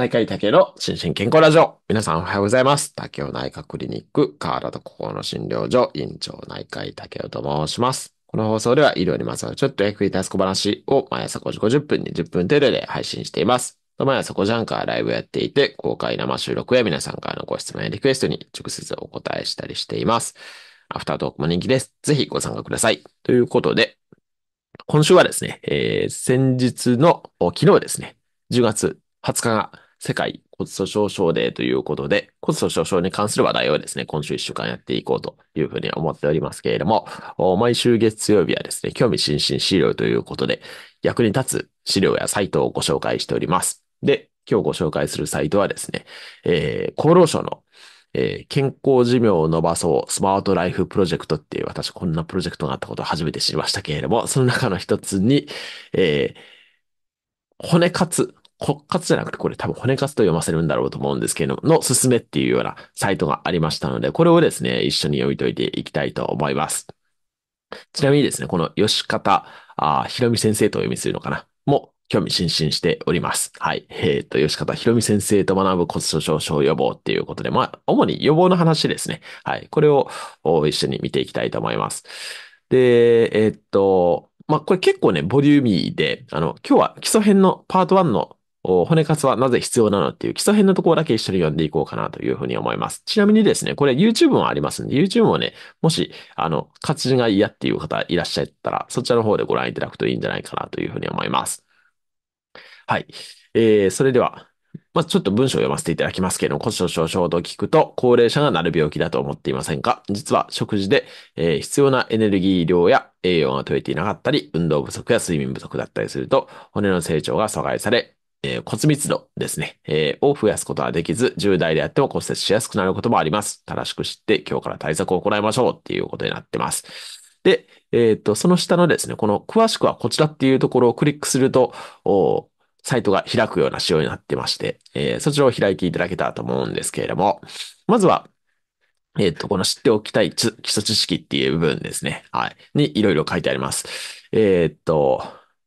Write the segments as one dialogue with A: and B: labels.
A: 内科医竹の心身健康ラジオ。皆さんおはようございます。竹尾内科クリニック、河原と心の診療所、院長内科医竹尾と申します。この放送では医療にまつわるちょっと役に立つ小話を毎朝5時50分に10分程度で配信しています。毎朝5時半からライブやっていて、公開生収録や皆さんからのご質問やリクエストに直接お答えしたりしています。アフタートークも人気です。ぜひご参加ください。ということで、今週はですね、えー、先日の、昨日ですね、10月20日が世界骨粗鬆症デーということで、骨粗鬆症に関する話題をですね、今週一週間やっていこうというふうに思っておりますけれども、毎週月曜日はですね、興味津々資料ということで、役に立つ資料やサイトをご紹介しております。で、今日ご紹介するサイトはですね、えー、厚労省のえー、健康寿命を伸ばそうスマートライフプロジェクトっていう私こんなプロジェクトがあったことを初めて知りましたけれども、その中の一つに、えー、骨活骨活じゃなくて、これ多分骨活と読ませるんだろうと思うんですけれども、のすすめっていうようなサイトがありましたので、これをですね、一緒に読み解いていきたいと思います。ちなみにですね、この吉方ああ、ひろみ先生とお読みするのかなも興味津々しております。はい。えっ、と、吉方ひろみ先生と学ぶ骨粗鬆症予防っていうことで、まあ、主に予防の話ですね。はい。これを一緒に見ていきたいと思います。で、えっ、と、まあ、これ結構ね、ボリューミーで、あの、今日は基礎編のパート1の骨活はなぜ必要なのっていう基礎編のところだけ一緒に読んでいこうかなというふうに思います。ちなみにですね、これ YouTube もありますんで、YouTube もね、もし、あの、活字が嫌っていう方いらっしゃったら、そちらの方でご覧いただくといいんじゃないかなというふうに思います。はい。えー、それでは、まずちょっと文章を読ませていただきますけれども、骨粗鬆症と聞くと、高齢者がなる病気だと思っていませんか実は食事で、えー、必要なエネルギー量や栄養が取れていなかったり、運動不足や睡眠不足だったりすると、骨の成長が阻害され、えー、骨密度ですね、えー、を増やすことはできず、10代であっても骨折しやすくなることもあります。正しく知って今日から対策を行いましょうっていうことになってます。で、えっ、ー、と、その下のですね、この詳しくはこちらっていうところをクリックすると、おサイトが開くような仕様になってまして、えー、そちらを開いていただけたらと思うんですけれども、まずは、えっ、ー、と、この知っておきたい基礎知識っていう部分ですね。はい。にいろいろ書いてあります。えっ、ー、と、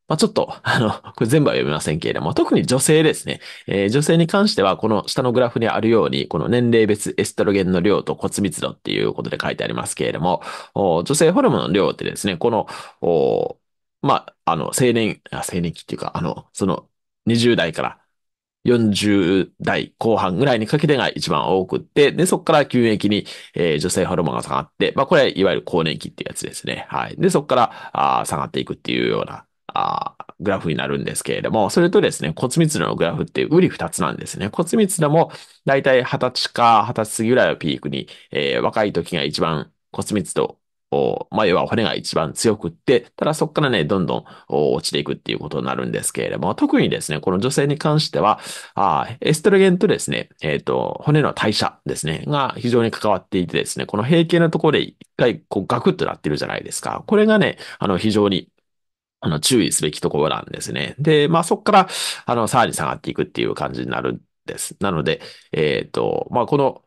A: まあ、ちょっと、あの、これ全部は読みませんけれども、特に女性ですね。えー、女性に関しては、この下のグラフにあるように、この年齢別エストロゲンの量と骨密度っていうことで書いてありますけれども、女性ホルモンの量ってですね、この、おまあ、あの、青年、青年期っていうか、あの、その、20代から40代後半ぐらいにかけてが一番多くって、で、そこから急激に、えー、女性ホルモンが下がって、まあ、これ、いわゆる更年期ってやつですね。はい。で、そこから、あ下がっていくっていうようなあグラフになるんですけれども、それとですね、骨密度のグラフってうり二つなんですね。骨密度もだいたい二十歳か二十歳ぐらいをピークに、えー、若い時が一番骨密度を、まあ、要は骨が一番強くって、ただそこからね、どんどん落ちていくっていうことになるんですけれども、特にですね、この女性に関しては、あエストロゲンとですね、えっ、ー、と、骨の代謝ですね、が非常に関わっていてですね、この平均のところで一回こうガクッとなってるじゃないですか。これがね、あの、非常にあの、注意すべきところなんですね。で、まあ、そこから、あの、さらに下がっていくっていう感じになるんです。なので、えっ、ー、と、まあ、この、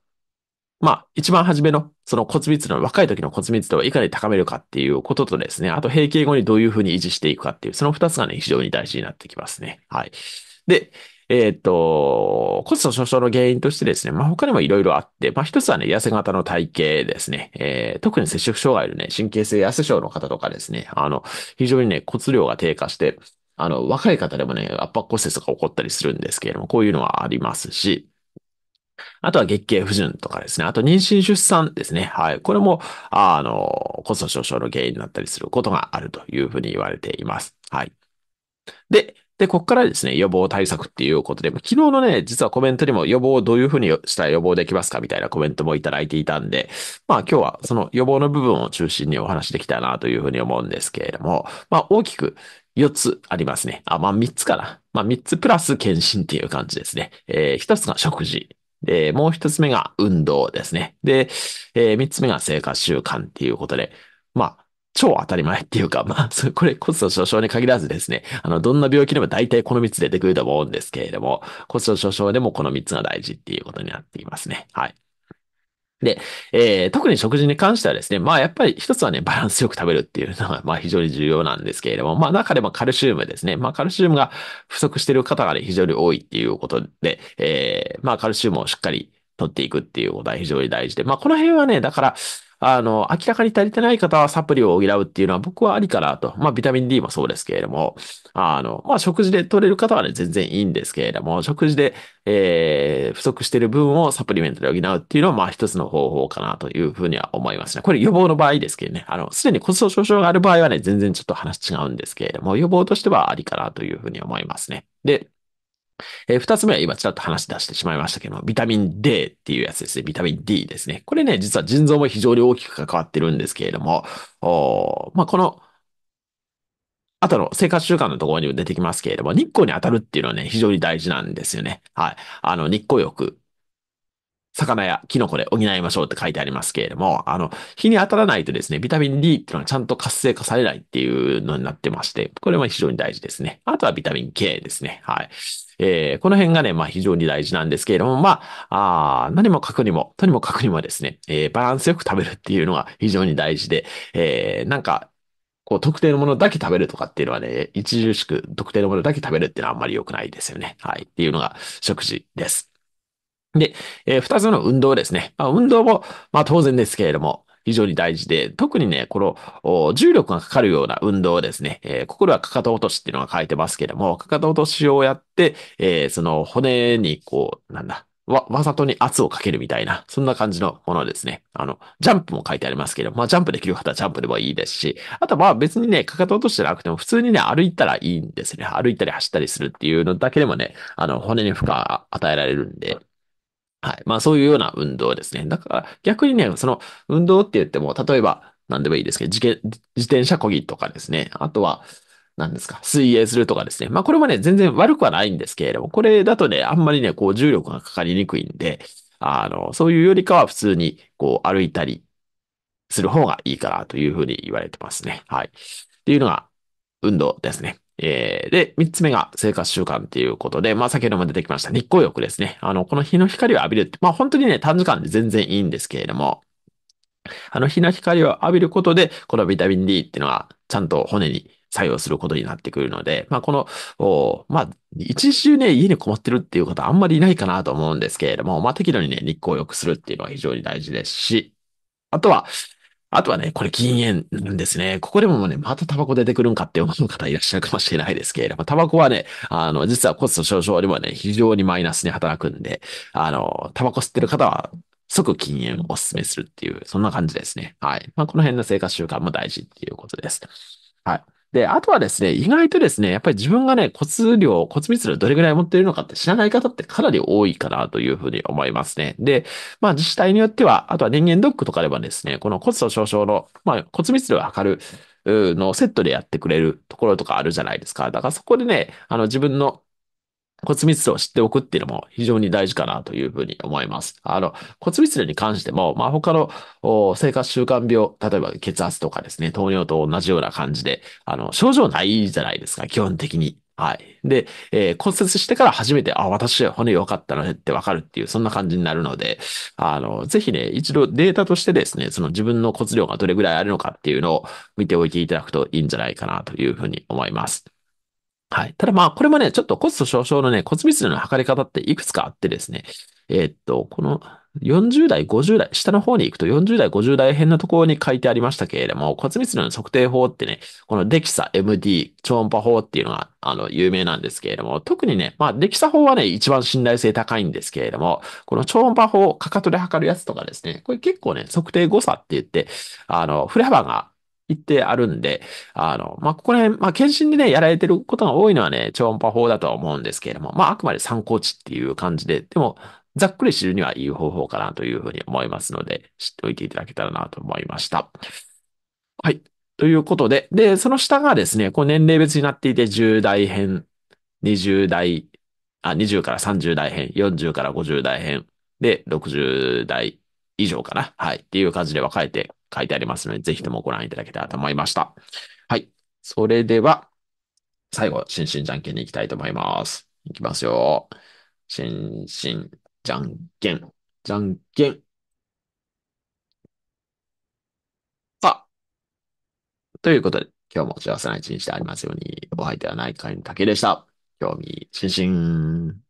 A: まあ、一番初めの、その骨密度の、若い時の骨密度をいかに高めるかっていうこととですね、あと閉経後にどういうふうに維持していくかっていう、その二つがね、非常に大事になってきますね。はい。で、えっ、ー、と、骨粗鬆症の原因としてですね、まあ、他にもいろいろあって、まあ、一つはね、痩せ型の体型ですね、えー、特に摂食障害のね、神経性痩せ症の方とかですね、あの、非常にね、骨量が低下して、あの、若い方でもね、圧迫骨折が起こったりするんですけれども、こういうのはありますし、あとは月経不順とかですね。あと妊娠出産ですね。はい。これも、あの、骨粗鬆症の原因になったりすることがあるというふうに言われています。はい。で、で、ここからですね、予防対策っていうことで、昨日のね、実はコメントにも予防をどういうふうにしたら予防できますかみたいなコメントもいただいていたんで、まあ今日はその予防の部分を中心にお話できたなというふうに思うんですけれども、まあ大きく4つありますね。あ、まあ3つかな。まあ3つプラス検診っていう感じですね。えー、1つが食事。で、もう1つ目が運動ですね。で、えー、3つ目が生活習慣っていうことで、超当たり前っていうか、まあ、これ骨粗鬆症に限らずですね、あの、どんな病気でも大体この3つ出てくると思うんですけれども、骨粗鬆症でもこの3つが大事っていうことになっていますね。はい。で、えー、特に食事に関してはですね、まあやっぱり一つはね、バランスよく食べるっていうのが、まあ非常に重要なんですけれども、まあ中でもカルシウムですね。まあカルシウムが不足している方が、ね、非常に多いっていうことで、えー、まあカルシウムをしっかり取っていくっていうことは非常に大事で、まあこの辺はね、だから、あの、明らかに足りてない方はサプリを補うっていうのは僕はありかなと。まあ、ビタミン D もそうですけれども、あの、まあ、食事で取れる方はね、全然いいんですけれども、食事で、えー、不足してる分をサプリメントで補うっていうのは、まあ、一つの方法かなというふうには思いますね。これ予防の場合ですけどね、あの、すでに骨粗鬆症がある場合はね、全然ちょっと話違うんですけれども、予防としてはありかなというふうに思いますね。で、えー、二つ目は今ちらっと話し出してしまいましたけど、ビタミン D っていうやつですね。ビタミン D ですね。これね、実は腎臓も非常に大きく関わってるんですけれども、おまあ、この、あとの生活習慣のところにも出てきますけれども、日光に当たるっていうのはね、非常に大事なんですよね。はい。あの、日光浴魚やキノコで補いましょうって書いてありますけれども、あの、日に当たらないとですね、ビタミン D っていうのはちゃんと活性化されないっていうのになってまして、これは非常に大事ですね。あとはビタミン K ですね。はい。えー、この辺がね、まあ非常に大事なんですけれども、まあ、あ何もかくにも、とにもかくにもですね、えー、バランスよく食べるっていうのが非常に大事で、えー、なんか、こう、特定のものだけ食べるとかっていうのはね、著しく特定のものだけ食べるっていうのはあんまり良くないですよね。はい。っていうのが食事です。で、えー、二つの運動ですね。まあ、運動も、まあ当然ですけれども、非常に大事で、特にね、この重力がかかるような運動ですね、えー、ここではかかと落としっていうのが書いてますけども、かかと落としをやって、えー、その骨にこう、なんだ、わ、わざとに圧をかけるみたいな、そんな感じのものですね。あの、ジャンプも書いてありますけど、まあ、ジャンプできる方はジャンプでもいいですし、あとまあ別にね、かかと落としてなくても、普通にね、歩いたらいいんですね。歩いたり走ったりするっていうのだけでもね、あの、骨に負荷与えられるんで、はい。まあそういうような運動ですね。だから逆にね、その運動って言っても、例えば何でもいいですけど、自転車こぎとかですね。あとは、何ですか、水泳するとかですね。まあこれもね、全然悪くはないんですけれども、これだとね、あんまりね、こう重力がかかりにくいんで、あの、そういうよりかは普通にこう歩いたりする方がいいかなというふうに言われてますね。はい。っていうのが運動ですね。えー、で、三つ目が生活習慣っていうことで、まあ先ほども出てきました日光浴ですね。あの、この日の光を浴びるって、まあ本当にね、短時間で全然いいんですけれども、あの日の光を浴びることで、このビタミン D っていうのはちゃんと骨に作用することになってくるので、まあこの、おまあ一周ね、家にこもってるっていう方あんまりいないかなと思うんですけれども、まあ適度にね、日光浴するっていうのは非常に大事ですし、あとは、あとはね、これ禁煙なんですね。ここでもね、またタバコ出てくるんかって思う方いらっしゃるかもしれないですけれども、タバコはね、あの、実はコスト少々りもね、非常にマイナスに働くんで、あの、タバコ吸ってる方は即禁煙をお勧めするっていう、そんな感じですね。はい。まあ、この辺の生活習慣も大事っていうことです。はい。で、あとはですね、意外とですね、やっぱり自分がね、骨量、骨密度どれぐらい持っているのかって知らない方ってかなり多いかなというふうに思いますね。で、まあ自治体によっては、あとは人間ドックとかではですね、この骨粗鬆症の、まあ骨密度を測るのセットでやってくれるところとかあるじゃないですか。だからそこでね、あの自分の骨密度を知っておくっていうのも非常に大事かなというふうに思います。あの、骨密度に関しても、まあ、他の生活習慣病、例えば血圧とかですね、糖尿と同じような感じで、あの、症状ないじゃないですか、基本的に。はい。で、えー、骨折してから初めて、あ、私骨良かったのねってわかるっていう、そんな感じになるので、あの、ぜひね、一度データとしてですね、その自分の骨量がどれぐらいあるのかっていうのを見ておいていただくといいんじゃないかなというふうに思います。はい。ただまあ、これもね、ちょっとコスト少々のね、骨密度の測り方っていくつかあってですね、えー、っと、この40代、50代、下の方に行くと40代、50代辺のところに書いてありましたけれども、骨密度の測定法ってね、このデキサ、MD、超音波法っていうのが、あの、有名なんですけれども、特にね、まあ、デキサ法はね、一番信頼性高いんですけれども、この超音波法、かかとで測るやつとかですね、これ結構ね、測定誤差って言って、あの、振れ幅が一定あるんで、あの、まあ、ここら辺、まあ、検診でね、やられてることが多いのはね、超音波法だとは思うんですけれども、まあ、あくまで参考値っていう感じで、でも、ざっくり知るにはいい方法かなというふうに思いますので、知っておいていただけたらなと思いました。はい。ということで、で、その下がですね、こう年齢別になっていて、10代編、20代、あ、20から30代編、40から50代編、で、60代以上かな。はい。っていう感じで分かれて書いてありますので、ぜひともご覧いただけたらと思いました。はい。それでは、最後、心身じゃんけんに行きたいと思います。行きますよ。心身じゃんけん、じゃんけん。さあ。ということで、今日も幸せな一日でありますように、お相手は内科医の竹でした。興味津々。